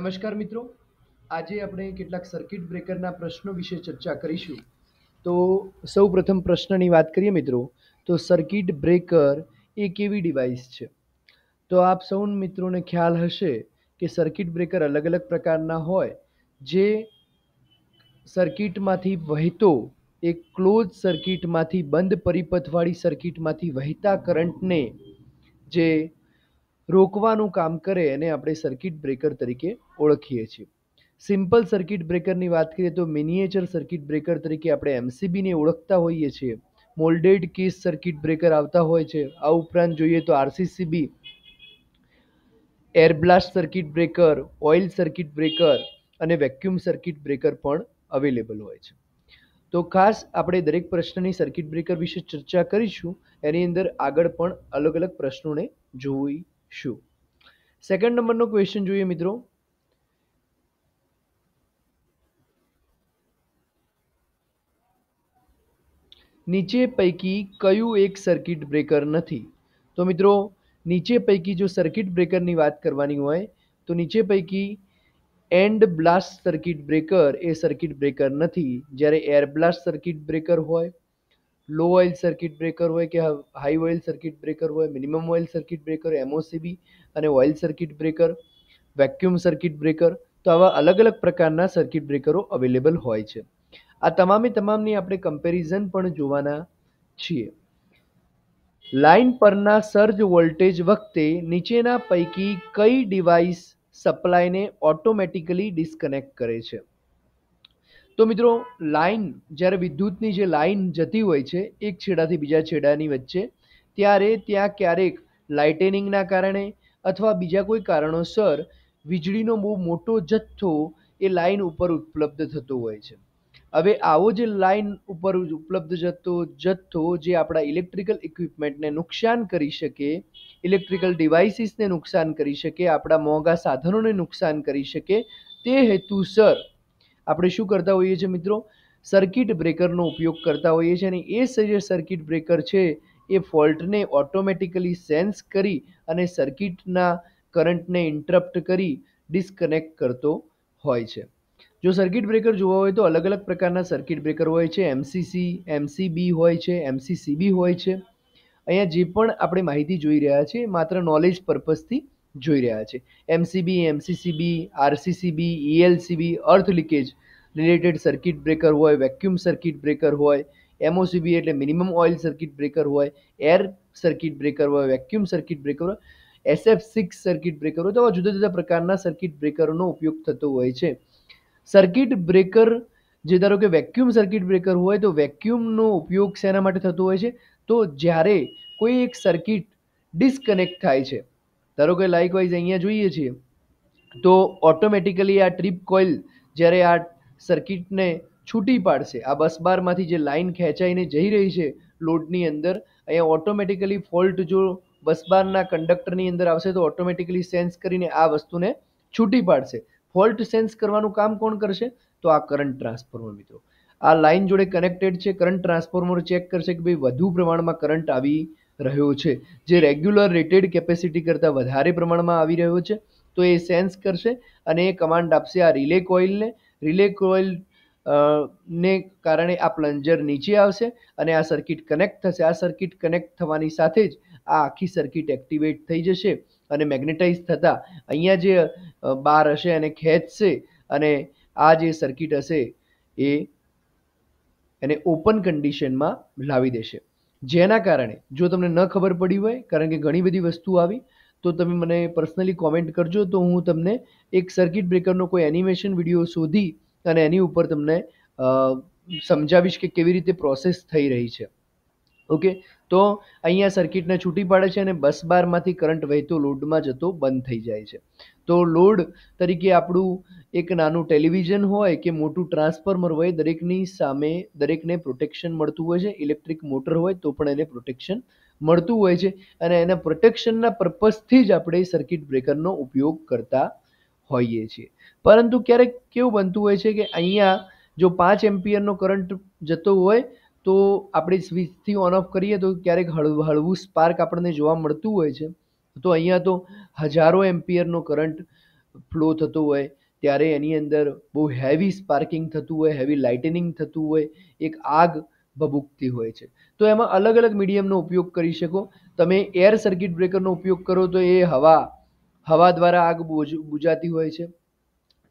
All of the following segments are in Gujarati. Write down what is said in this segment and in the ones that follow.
નમસ્કાર મિત્રો આજે આપણે કેટલાક સર્કિટ બ્રેકરના પ્રશ્નો વિશે ચર્ચા કરીશું તો સૌ પ્રથમ પ્રશ્નની વાત કરીએ મિત્રો તો સર્કિટ બ્રેકર એ કેવી ડિવાઇસ છે તો આપ સૌ મિત્રોને ખ્યાલ હશે કે સર્કિટ બ્રેકર અલગ અલગ પ્રકારના હોય જે સર્કિટમાંથી વહેતો એ ક્લોઝ સર્કિટમાંથી બંધ પરિપથવાળી સર્કિટમાંથી વહેતા કરંટને જે રોકવાનું કામ કરે એને આપણે સર્કિટ બ્રેકર તરીકે ઓળખીએ છીએ સિમ્પલ સર્કિટ બ્રેકરની વાત કરીએ તો મિનિએચર સર્કિટ બ્રેકર તરીકે આપણે એમસીબીને ઓળખતા હોઈએ છીએ મોલ્ડેડ કેસ સર્કિટ બ્રેકર આવતા હોય છે આ ઉપરાંત જોઈએ તો RCCB air blast circuit breaker oil circuit breaker અને વેક્યુમ સર્કિટ બ્રેકર પણ અવેલેબલ હોય છે તો ખાસ આપણે દરેક પ્રશ્નની સર્કિટ બ્રેકર વિશે ચર્ચા કરીશું એની અંદર આગળ પણ અલગ અલગ પ્રશ્નોને જોવી શું સેકન્ડ નંબરનો ક્વેશ્ચન જોઈએ મિત્રો નીચે પૈકી કયું એક સર્કિટ બ્રેકર નથી તો મિત્રો નીચે પૈકી જો સર્કિટ બ્રેકરની વાત કરવાની હોય તો નીચે પૈકી એન્ડ બ્લાસ્ટ સર્કિટ બ્રેકર એ સર્કિટ બ્રેકર નથી જ્યારે એર બ્લાસ્ટ સર્કિટ બ્રેકર હોય લો ઓઇલ સર્કિટ બ્રેકર હોય કે હાઈ ઓઇલ સર્કિટ બ્રેકર હોય minimum oil circuit breaker MOCB અને oil circuit breaker vacuum circuit breaker તો આવા અલગ અલગ પ્રકારના સર્કિટ બ્રેકરો અવેલેબલ હોય છે આ તમામે તમામની આપણે કમ્પેરિઝન પણ જોવાના છીએ લાઇન પરના સર્જ વોલ્ટેજ વખતે નીચેના પૈકી કઈ ડિવાઇસ સપ્લાયને ઓટોમેટિકલી ડિસ્કનેક્ટ કરે છે તો મિત્રો લાઇન જ્યારે વિદ્યુતની જે લાઈન જતી હોય છે એક છેડાથી બીજા છેડાની વચ્ચે ત્યારે ત્યાં ક્યારેક લાઇટેનિંગના કારણે અથવા બીજા કોઈ કારણોસર વીજળીનો બહુ મોટો જથ્થો એ લાઇન ઉપર ઉપલબ્ધ થતો હોય છે હવે આવો જે લાઇન ઉપર ઉપલબ્ધ જતો જથ્થો જે આપણા ઇલેક્ટ્રિકલ ઇક્વિપમેન્ટને નુકસાન કરી શકે ઇલેક્ટ્રિકલ ડિવાઇસીસને નુકસાન કરી શકે આપણા મોંઘા સાધનોને નુકસાન કરી શકે તે હેતુસર આપણે શું કરતા હોઈએ છીએ મિત્રો સર્કિટ બ્રેકરનો ઉપયોગ કરતા હોઈએ છીએ અને એ સર્કિટ બ્રેકર છે એ ફોલ્ટને ઓટોમેટિકલી સેન્સ કરી અને સર્કિટના કરંટને ઇન્ટરપ્ટ કરી ડિસ્કનેક્ટ કરતો હોય છે જો સર્કિટ બ્રેકર જોવા હોય તો અલગ અલગ પ્રકારના સર્કિટ બ્રેકર હોય છે એમસીસી એમસીબી હોય છે એમસીસીબી હોય છે અહીંયા જે પણ આપણે માહિતી જોઈ રહ્યા છીએ માત્ર નોલેજ પર્પઝથી જોઈ રહ્યા છે MCB MCCB RCCB ELCB earth leakage related circuit breaker હોય વેક્યુમ સર્કિટ બ્રેકર હોય એમઓસીબી એટલે મિનિમમ ઓઇલ સર્કિટ બ્રેકર હોય એર સર્કિટ બ્રેકર હોય વેક્યુમ સર્કિટ બ્રેકર હોય એસએફ સિક્સ સર્કિટ બ્રેકરો તો જુદા જુદા પ્રકારના સર્કિટ બ્રેકરનો ઉપયોગ થતો હોય છે સર્કિટ બ્રેકર જે ધારો કે વેક્યુમ સર્કિટ બ્રેકર હોય તો વેક્યુમનો ઉપયોગ શેના માટે થતો હોય છે તો જ્યારે કોઈ એક સર્કિટ ડિસ્કનેક્ટ થાય છે ધારો કે લાઇકવાઇઝ અહીંયા જોઈએ છીએ તો ઓટોમેટિકલી આ ટ્રીપ કોઇલ જ્યારે આ સર્કિટને છૂટી પાડશે આ બસ બારમાંથી જે લાઇન ખેંચાઈને જઈ રહી છે લોડની અંદર અહીંયા ઓટોમેટિકલી ફોલ્ટ જો બસ બારના કંડક્ટરની અંદર આવશે તો ઓટોમેટિકલી સેન્સ કરીને આ વસ્તુને છૂટી પાડશે ફોલ્ટ સેન્સ કરવાનું કામ કોણ કરશે તો આ કરંટ ટ્રાન્સફોર્મર મિત્રો આ લાઇન જોડે કનેક્ટેડ છે કરંટ ટ્રાન્સફોર્મર ચેક કરશે કે ભાઈ વધુ પ્રમાણમાં કરંટ આવી રહ્યો છે જે રેગ્યુલર રેટેડ કેપેસિટી કરતાં વધારે પ્રમાણમાં આવી રહ્યો છે તો એ સેન્સ કરશે અને એ કમાન્ડ આપશે આ રિલે કોઇલને રિલે કોઇલ ને કારણે આ પ્લન્જર નીચે આવશે અને આ સર્કિટ કનેક્ટ થશે આ સર્કિટ કનેક્ટ થવાની સાથે જ આ આખી સર્કિટ એક્ટિવેટ થઈ જશે અને મેગ્નેટાઇઝ થતાં અહીંયા જે બાર હશે એને ખેંચશે અને આ જે સર્કિટ હશે એ એને ઓપન કન્ડિશનમાં લાવી દેશે જેના કારણે જો તમને ન ખબર પડી હોય કારણ કે ઘણી બધી વસ્તુ આવી તો તમે મને પર્સનલી કોમેન્ટ કરજો તો હું તમને એક સર્કિટ બ્રેકરનો કોઈ એનિમેશન વિડીયો શોધી અને એની ઉપર તમને સમજાવીશ કે કેવી રીતે પ્રોસેસ થઈ રહી છે ઓકે તો અહીંયા સર્કિટને છૂટી પાડે છે અને બસ બારમાંથી કરંટ વહેતો લોડમાં જતો બંધ થઈ જાય છે તો લોડ તરીકે આપણું એક નાનું ટેલિવિઝન હોય કે મોટું ટ્રાન્સફોર્મર હોય દરેકની સામે દરેકને પ્રોટેક્શન મળતું હોય છે ઇલેક્ટ્રિક મોટર હોય તો પણ એને પ્રોટેક્શન મળતું હોય છે અને એના પ્રોટેક્શનના પર્પઝથી જ આપણે સર્કિટ બ્રેકરનો ઉપયોગ કરતા હોઈએ છીએ પરંતુ ક્યારેક કેવું બનતું હોય છે કે અહીંયા જો પાંચ એમ્પિયરનો કરંટ જતો હોય તો આપણે સ્વિચથી ઓન ઓફ કરીએ તો ક્યારેક હળવું હળવું સ્પાર્ક આપણને જોવા મળતું હોય છે તો અહીંયા તો હજારો એમ્પિયરનો કરંટ ફ્લો થતો હોય ત્યારે એની અંદર બહુ હેવી સ્પાર્કિંગ થતું હોય હેવી લાઇટનિંગ થતું હોય એક આગ ભભૂકતી હોય છે તો એમાં અલગ અલગ મીડિયમનો ઉપયોગ કરી શકો તમે એર સર્કિટ બ્રેકરનો ઉપયોગ કરો તો એ હવા હવા દ્વારા આગ બુજાતી હોય છે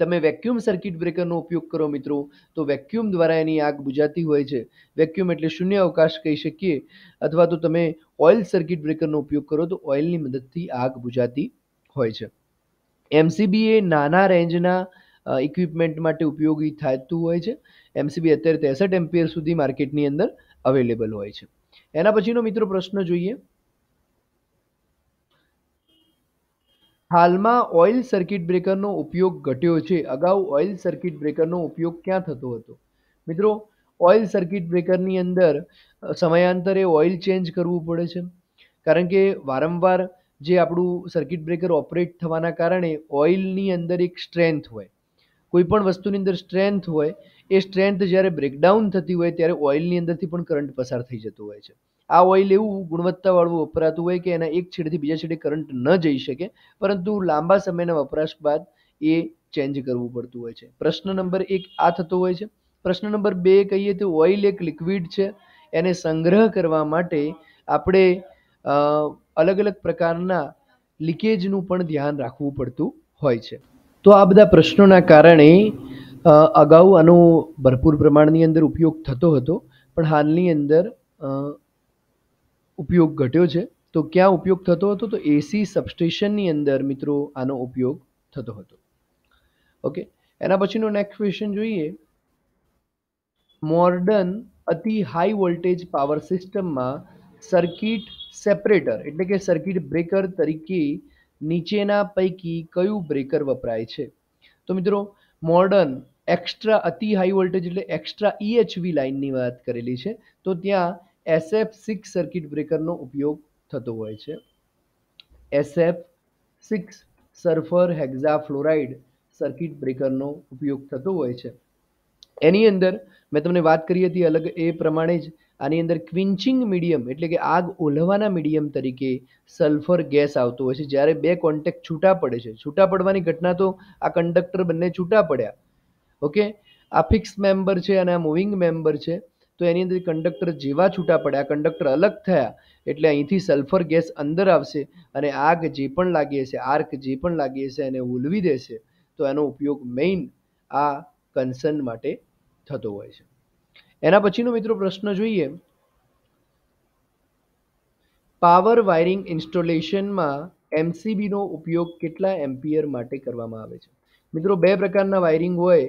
તમે વેક્યુમ સર્કિટ બ્રેકરનો ઉપયોગ કરો મિત્રો તો વેક્યુમ દ્વારા એની આગ બુજાતી હોય છે વેક્યુમ એટલે શૂન્ય અવકાશ કહી શકીએ અથવા તો તમે ઓઇલ સર્કિટ બ્રેકરનો ઉપયોગ કરો તો ઓઇલની મદદથી આગ બુજાતી હોય છે એમસીબી એ નાના રેન્જના ઇક્વિપમેન્ટ માટે ઉપયોગી થતું હોય છે એમસીબી અત્યારે ત્રેસઠ એમ્પિયર સુધી માર્કેટની અંદર અવેલેબલ હોય છે એના પછીનો મિત્રો પ્રશ્ન જોઈએ હાલમાં ઓઇલ સર્કિટ બ્રેકરનો ઉપયોગ ઘટ્યો છે અગાઉ ઓઇલ સર્કિટ બ્રેકરનો ઉપયોગ ક્યાં થતો હતો મિત્રો ઓઇલ સર્કિટ બ્રેકરની અંદર સમયાંતરે ઓઇલ ચેન્જ કરવું પડે છે કારણ કે વારંવાર જે આપણું સર્કિટ બ્રેકર ઓપરેટ થવાના કારણે ઓઇલની અંદર એક સ્ટ્રેન્થ હોય કોઈપણ વસ્તુની અંદર સ્ટ્રેન્થ હોય એ સ્ટ્રેન્થ જ્યારે બ્રેકડાઉન થતી હોય ત્યારે ઓઇલની અંદરથી પણ કરંટ પસાર થઈ જતો હોય છે આ ઓઇલ એવું ગુણવત્તાવાળું વપરાતું હોય કે એના એક છેડેથી બીજા છેડે કરંટ ન જઈ શકે પરંતુ લાંબા સમયના વપરાશ બાદ એ ચેન્જ કરવું પડતું હોય છે પ્રશ્ન નંબર એક આ થતો હોય છે પ્રશ્ન નંબર બે કહીએ તો ઓઇલ એક લિક્વિડ છે એને સંગ્રહ કરવા માટે આપણે અલગ અલગ પ્રકારના લીકેજનું પણ ધ્યાન રાખવું પડતું હોય છે તો આ બધા પ્રશ્નોના કારણે અગાઉ આનો ભરપૂર પ્રમાણની અંદર ઉપયોગ થતો હતો પણ હાલની અંદર ઉપયોગ ઘટ્યો છે તો ક્યાં ઉપયોગ થતો હતો તો એસી સબસ્ટેશનની અંદર મિત્રો આનો ઉપયોગ થતો હતો ઓકે એના પછીનો નેક્સ્ટ ક્વેશ્ચન જોઈએ મોર્ડન અતિ હાઈ વોલ્ટેજ પાવર સિસ્ટમમાં સર્કિટ સેપરેટર એટલે કે સર્કિટ બ્રેકર તરીકે નીચેના પૈકી કયું બ્રેકર વપરાય છે તો મિત્રો મોર્ડન એક્સ્ટ્રા અતિ હાઈ વોલ્ટેજ એટલે એક્સ્ટ્રા ઈએચવી e લાઇનની વાત કરેલી છે તો ત્યાં એસએફ સિક્સ સર્કિટ બ્રેકરનો ઉપયોગ થતો હોય છે SF six sulphur sulphur fluoride circuit બ્રેકરનો ઉપયોગ થતો હોય છે એની અંદર મેં તમને વાત કરી હતી અલગ એ પ્રમાણે જ આની અંદર ક્વિન્ચિંગ મીડિયમ એટલે કે આગ ઓલવાના મીડિયમ તરીકે સલ્ફર ગેસ આવતો હોય છે જ્યારે બે કોન્ટેક્ટ છૂટા પડે છે છૂટા પડવાની ઘટના તો આ કંડક્ટર બંને છૂટા પડ્યા ઓકે આ ફિક્સ મેમ્બર છે અને આ મૂવિંગ મેમ્બર છે તો એની અંદર કંડક્ટર જેવા છૂટા પડ્યા કંડક્ટર અલગ થયા એટલે અહીંથી સલ્ફર ગેસ અંદર આવશે અને આગ જે પણ લાગી હશે આર્ક જે પણ લાગી હશે એને ઓલવી દેશે તો એનો ઉપયોગ મેઇન આ કન્સર્ન માટે થતો હોય છે એના પછીનો મિત્રો પ્રશ્ન જોઈએ પાવર વાયરિંગ ઇન્સ્ટોલેશનમાં એમસીબીનો ઉપયોગ કેટલા એમ્પિયર માટે કરવામાં આવે છે મિત્રો બે પ્રકારના વાયરિંગ હોય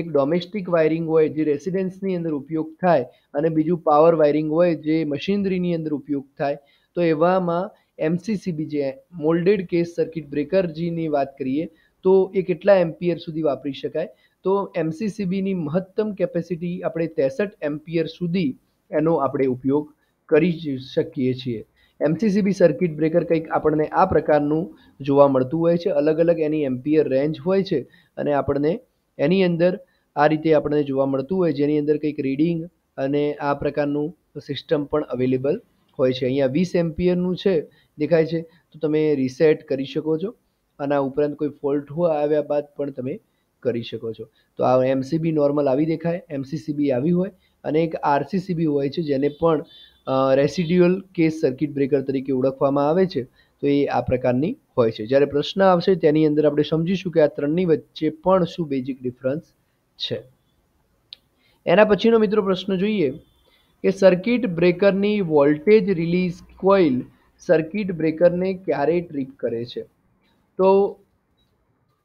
એક ડોમેસ્ટિક વાયરિંગ હોય જે રેસિડેન્સની અંદર ઉપયોગ થાય અને બીજું પાવર વાયરિંગ હોય જે મશીનરીની અંદર ઉપયોગ થાય તો એવામાં એમસીસીબી જે મોલ્ડેડ કેસ સર્કિટ બ્રેકરજીની વાત કરીએ તો એ કેટલા એમ્પિયર સુધી વાપરી શકાય તો એમસીસીબીની મહત્તમ કેપેસિટી આપણે ત્રેસઠ એમ્પિયર સુધી એનો આપણે ઉપયોગ કરી શકીએ છીએ એમસીસીબી સર્કિટ બ્રેકર કંઈક આપણને આ પ્રકારનું જોવા મળતું હોય છે અલગ અલગ એની એમ્પિયર રેન્જ હોય છે અને આપણને એની અંદર આ રીતે આપણને જોવા મળતું હોય જેની અંદર કંઈક રીડિંગ અને આ પ્રકારનું સિસ્ટમ પણ અવેલેબલ હોય છે અહીંયા વીસ એમ્પિયરનું છે દેખાય છે તો તમે રીસેટ કરી શકો છો આના ઉપરાંત કોઈ ફોલ્ટ આવ્યા બાદ પણ તમે કરી શકો છો તો આ એમસીબી નોર્મલ આવી દેખાય એમસીસીબી આવી હોય અને એક આરસીસીબી હોય છે જેને પણ રેસિડ્યુઅલ કેસ સર્કિટ બ્રેકર તરીકે ઓળખવામાં આવે છે તો એ આ પ્રકારની હોય છે જ્યારે પ્રશ્ન આવશે તેની અંદર આપણે સમજીશું કે આ ત્રણની વચ્ચે પણ શું બેઝિક ડિફરન્સ છે એના પછીનો મિત્રો પ્રશ્ન જોઈએ કે સર્કિટ બ્રેકરની વોલ્ટેજ રિલીઝ કોઇલ સર્કિટ બ્રેકરને ક્યારે ટ્રીપ કરે છે તો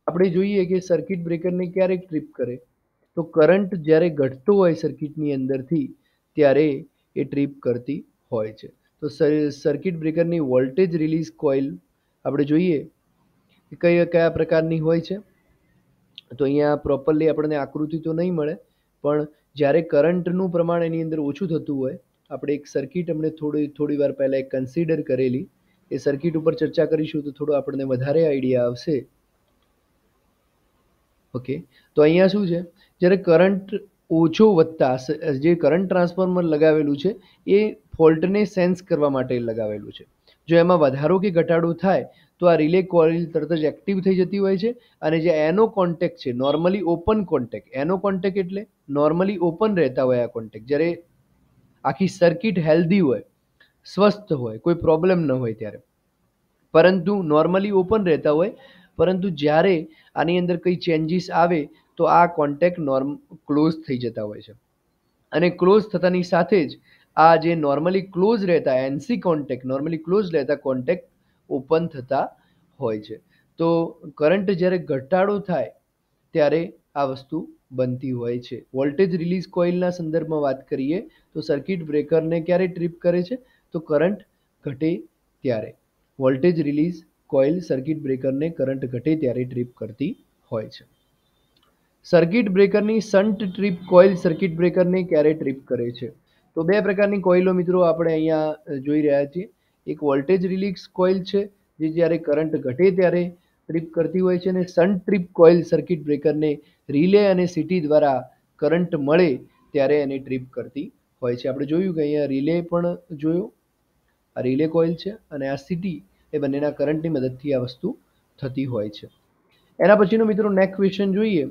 આપણે જોઈએ કે સર્કિટ બ્રેકરને ક્યારે ટ્રીપ કરે તો કરંટ જ્યારે ઘટતો હોય સર્કિટની અંદરથી ત્યારે એ ટ્રીપ કરતી હોય છે તો સર્કિટ બ્રેકરની વોલ્ટેજ રિલીઝ કોઇલ આપણે જોઈએ કે કયા કયા પ્રકારની હોય છે તો અહીંયા પ્રોપરલી આપણને આકૃતિ તો નહીં મળે પણ જ્યારે કરંટનું પ્રમાણ એની અંદર ઓછું થતું હોય આપણે એક સર્કિટ અમને થોડી થોડી વાર પહેલાં એક કન્સિડર કરેલી એ સર્કિટ ઉપર ચર્ચા કરીશું તો થોડું આપણને વધારે આઈડિયા આવશે ઓકે તો અહીંયા શું છે જ્યારે કરંટ ઓછો વધતા જે કરંટ ટ્રાન્સફોર્મર લગાવેલું છે એ ફોલ્ટને સેન્સ કરવા માટે લગાવેલું છે જો એમાં વધારો કે ઘટાડો થાય તો આ રિલે કોઇલ તરત જ એક્ટિવ થઈ જતી હોય છે અને જે એનો કોન્ટેક છે નોર્મલી ઓપન કોન્ટેક એનો કોન્ટેક એટલે નોર્મલી ઓપન રહેતા હોય આ કોન્ટેક જ્યારે આખી સર્કિટ હેલ્ધી હોય સ્વસ્થ હોય કોઈ પ્રોબ્લેમ ન હોય ત્યારે પરંતુ નોર્મલી ઓપન રહેતા હોય પરંતુ જ્યારે આની અંદર કંઈ ચેન્જીસ આવે તો આ કોન્ટેક નોર્મ ક્લોઝ થઈ જતા હોય છે અને ક્લોઝ થતાની સાથે જ આ જે નોર્મલી ક્લોઝ રહેતા એનસી કોન્ટેક નોર્મલી ક્લોઝ રહેતા કોન્ટેક્ટ ઓપન થતા હોય છે તો કરંટ જ્યારે ઘટાડો થાય ત્યારે આ વસ્તુ બનતી હોય છે વોલ્ટેજ રિલીઝ કોઇલના સંદર્ભમાં વાત કરીએ તો સર્કિટ બ્રેકરને ક્યારે ટ્રીપ કરે છે તો કરંટ ઘટે ત્યારે વોલ્ટેજ રિલીઝ કોઇલ સર્કિટ બ્રેકરને કરંટ ઘટે ત્યારે ટ્રીપ કરતી હોય છે સર્કિટ બ્રેકરની સન્ટ ટ્રીપ કોઇલ સર્કિટ બ્રેકરને ક્યારે ટ્રીપ કરે છે તો બે પ્રકારની કોઇલો મિત્રો આપણે અહીંયા જોઈ રહ્યા છીએ એક વોલ્ટેજ રિલીક્સ કોઇલ છે જે જ્યારે કરંટ ઘટે ત્યારે ટ્રીપ કરતી હોય છે અને સન ટ્રીપ કોઇલ સર્કિટ બ્રેકરને રિલે અને સિટી દ્વારા કરંટ મળે ત્યારે એને ટ્રીપ કરતી હોય છે આપણે જોયું કે અહીંયા રિલે પણ જોયો આ રિલે કોઇલ છે અને આ સિટી એ બંનેના કરંટની મદદથી આ વસ્તુ થતી હોય છે એના પછીનો મિત્રો નેક્સ્ટ ક્વેશ્ચન જોઈએ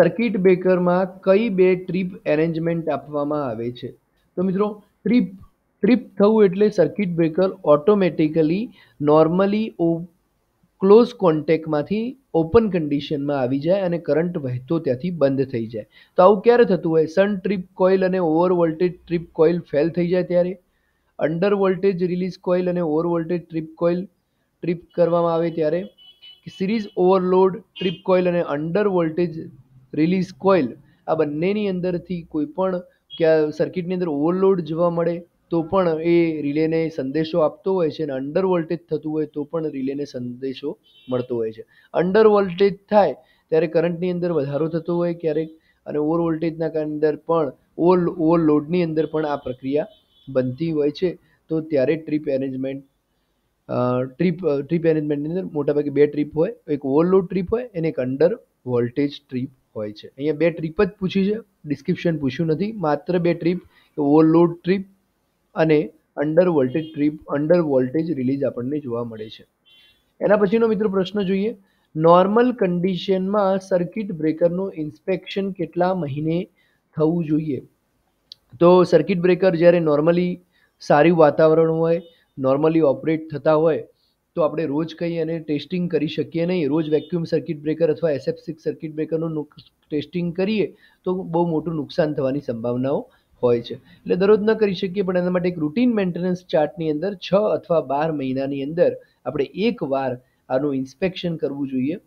સર્કિટ બ્રેકરમાં કઈ બે ટ્રીપ એરેન્જમેન્ટ આપવામાં આવે છે તો મિત્રો ટ્રીપ ટ્રીપ થવું એટલે સર્કિટ બ્રેકર ઓટોમેટિકલી નોર્મલી ઓ ક્લોઝ કોન્ટેકમાંથી ઓપન કન્ડિશનમાં આવી જાય અને કરંટ વહેતો ત્યાંથી બંધ થઈ જાય તો આવું ક્યારે થતું હોય સન ટ્રીપ કોઇલ અને over voltage trip coil fail થઈ જાય ત્યારે અંડર વોલ્ટેજ રિલીઝ કોઇલ અને over voltage trip coil trip કરવામાં આવે ત્યારે સિરીઝ ઓવરલોડ ટ્રીપ કોઇલ અને અંડર વોલ્ટેજ રિલીઝ કોઇલ આ બંનેની અંદરથી કોઈ પણ ક્યાં સર્કિટની અંદર ઓવરલોડ જોવા મળે તો પણ એ રિલેને સંદેશો આપતો હોય છે અને અંડર વોલ્ટેજ થતું હોય તો પણ રિલેને સંદેશો મળતો હોય છે અંડર વોલ્ટેજ થાય ત્યારે કરંટની અંદર વધારો થતો હોય ક્યારેક અને ઓવર વોલ્ટેજના અંદર પણ ઓવર ઓવરલોડની અંદર પણ આ પ્રક્રિયા બનતી હોય છે તો ત્યારે ટ્રીપ એરેન્જમેન્ટ ટ્રીપ ટ્રીપ એરેન્જમેન્ટની અંદર મોટાભાગે બે ટ્રીપ હોય એક ઓવરલોડ ટ્રીપ હોય અને એક અંડર વોલ્ટેજ ટ્રીપ હોય છે અહીંયા બે ટ્રીપ જ પૂછી છે ડિસ્ક્રિપ્શન પૂછ્યું નથી માત્ર બે ટ્રીપ ઓવરલોડ ટ્રીપ અને under voltage trip under voltage release આપણને જોવા મળે છે એના પછીનો મિત્ર પ્રશ્ન જોઈએ નોર્મલ કન્ડિશનમાં સર્કિટ બ્રેકરનું ઇન્સ્પેક્શન કેટલા મહિને થવું જોઈએ તો સર્કિટ બ્રેકર જ્યારે નોર્મલી સારું વાતાવરણ હોય નોર્મલી ઓપરેટ થતા હોય તો આપણે રોજ કંઈ એને ટેસ્ટિંગ કરી શકીએ નહીં રોજ વેક્યુમ સર્કિટ બ્રેકર અથવા એસએફ સિક્સ સર્કિટ બ્રેકરનું ટેસ્ટિંગ કરીએ તો બહુ મોટું નુકસાન થવાની સંભાવનાઓ હોય છે એટલે દરરોજ ન કરી શકીએ પણ એના માટે એક રૂટીન મેન્ટેનન્સ ચાર્ટની અંદર છ અથવા બાર મહિનાની અંદર આપણે એકવાર આનું ઇન્સ્પેક્શન કરવું જોઈએ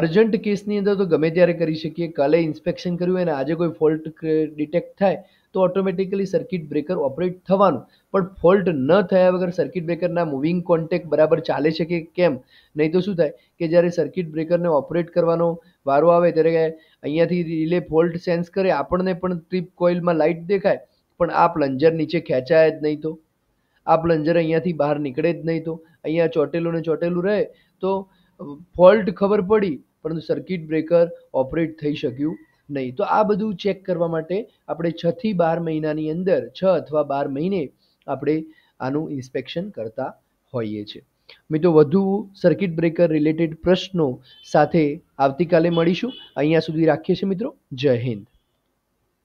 અર્જન્ટ કેસની અંદર તો ગમે ત્યારે કરી શકીએ કાલે ઇન્સ્પેક્શન કર્યું અને આજે કોઈ ફોલ્ટ ડિટેક્ટ થાય તો ઓટોમેટિકલી સર્કિટ બ્રેકર ઓપરેટ થવાનું પણ ફોલ્ટ ન થયા વગર સર્કિટ બ્રેકરના મૂવિંગ કોન્ટેક બરાબર ચાલે છે કે કેમ નહીં તો શું થાય કે જ્યારે સર્કિટ બ્રેકરને ઓપરેટ કરવાનો વારો આવે ત્યારે અહીંયાથી રિલે ફોલ્ટ સેન્સ કરે આપણને પણ ટ્રીપ કોઇલમાં લાઇટ દેખાય પણ આ પ્લન્જર નીચે ખેંચાય જ નહીં તો આ પ્લન્જર અહીંયાથી બહાર નીકળે જ નહીં તો અહીંયા ચોટેલું ને ચોટેલું રહે તો ફોલ્ટ ખબર પડી પરંતુ સર્કિટ બ્રેકર ઓપરેટ થઈ શક્યું નહીં તો આ બધું ચેક કરવા માટે આપણે છથી બાર મહિનાની અંદર છ અથવા બાર મહિને આપણે આનું ઇન્સ્પેક્શન કરતા હોઈએ છીએ મિત્રો વધુ સર્કિટ બ્રેકર રિલેટેડ પ્રશ્નો સાથે આવતીકાલે મળીશું અહીંયા સુધી રાખીએ છીએ મિત્રો જય હિન્દ